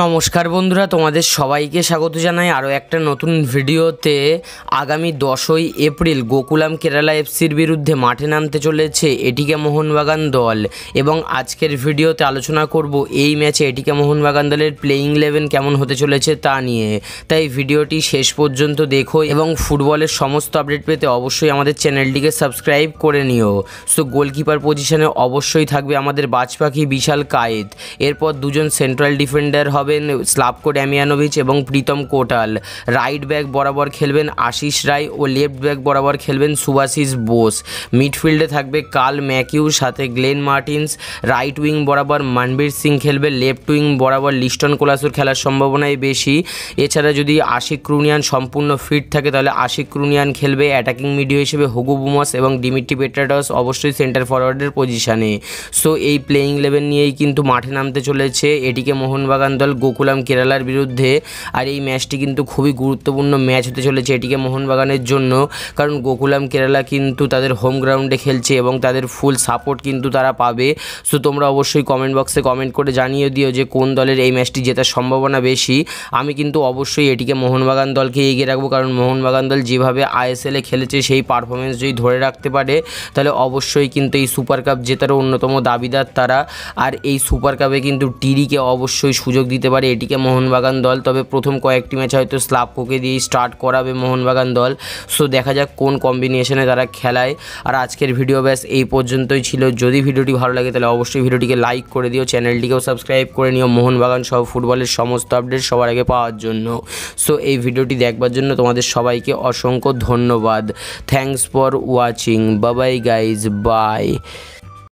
নমস্কার বন্ধুরা তোমাদের সবাইকে স্বাগত জানাই আরও একটা নতুন ভিডিওতে আগামী দশই এপ্রিল গোকুলাম কেরালা এফসির বিরুদ্ধে মাঠে নামতে চলেছে এটিকে মোহনবাগান দল এবং আজকের ভিডিওতে আলোচনা করব এই ম্যাচে এটিকে মোহনবাগান দলের প্লেয়িং ইলেভেন কেমন হতে চলেছে তা নিয়ে তাই ভিডিওটি শেষ পর্যন্ত দেখো এবং ফুটবলের সমস্ত আপডেট পেতে অবশ্যই আমাদের চ্যানেলটিকে সাবস্ক্রাইব করে নিও সো গোলকিপার পজিশনে অবশ্যই থাকবে আমাদের বাজপাখি বিশাল কায়েদ এরপর দুজন সেন্ট্রাল ডিফেন্ডার হবেন স্লাভকো ড্যামিয়ানোভিচ এবং প্রীতম কোটাল রাইট ব্যাক বরাবর খেলবেন আশিস রায় ও লেফট ব্যাক বরাবর খেলবেন সুভাশিস বোস মিডফিল্ডে থাকবে কাল ম্যাকিউ সাথে গ্লেন মার্টিন্স রাইট উইং বরাবর মানবীর সিং খেলবে লেফট উইং বরাবর লিস্টন কোলাসুর খেলার সম্ভাবনাই বেশি এছাড়া যদি আশিক ক্রুনিয়ান সম্পূর্ণ ফিট থাকে তাহলে আশিক ক্রুনিয়ান খেলবে অ্যাটাকিং মিডিও হিসেবে হুগু বুমস এবং ডিমিট্রি পেট্রাটস অবশ্যই সেন্টার ফরওয়ার্ডের পজিশানে সো এই প্লেয়িং ইলেভেন নিয়েই কিন্তু মাঠে নামতে চলেছে এটিকে মোহনবাগান দল গোকুলাম কেরালার বিরুদ্ধে আর এই ম্যাচটি কিন্তু খুবই গুরুত্বপূর্ণ ম্যাচ হতে চলেছে এটিকে মোহনবাগানের জন্য কারণ গোকুলাম কেরালা কিন্তু তাদের হোম গ্রাউন্ডে খেলছে এবং তাদের ফুল সাপোর্ট কিন্তু তারা পাবে সো তোমরা অবশ্যই কমেন্ট বক্সে কমেন্ট করে জানিয়ে দিও যে কোন দলের এই ম্যাচটি জেতার সম্ভাবনা বেশি আমি কিন্তু অবশ্যই এটিকে মোহনবাগান দলকে এগিয়ে রাখবো কারণ মোহনবাগান দল যেভাবে আইএসএলে খেলেছে সেই পারফরমেন্স যদি ধরে রাখতে পারে তাহলে অবশ্যই কিন্তু এই সুপার কাপ জেতারও অন্যতম দাবিদার তারা আর এই সুপার কাপে কিন্তু টিরিকে অবশ্যই সুযোগ দিতে পারে এটিকে মোহনবাগান দল তবে প্রথম কয়েকটি ম্যাচ হয়তো স্লাপকোকে দিয়েই স্টার্ট করাবে মোহনবাগান দল সো দেখা যাক কোন কম্বিনেশনে তারা খেলায় আর আজকের ভিডিও ব্যাস এই পর্যন্তই ছিল যদি ভিডিওটি ভালো লাগে তাহলে অবশ্যই ভিডিওটিকে লাইক করে দিও চ্যানেলটিকেও সাবস্ক্রাইব করে নিও মোহনবাগান সব ফুটবলের সমস্ত আপডেট সবার আগে পাওয়ার জন্য সো এই ভিডিওটি দেখবার জন্য তোমাদের সবাইকে অসংখ্য ধন্যবাদ thanks for watching bye bye guys by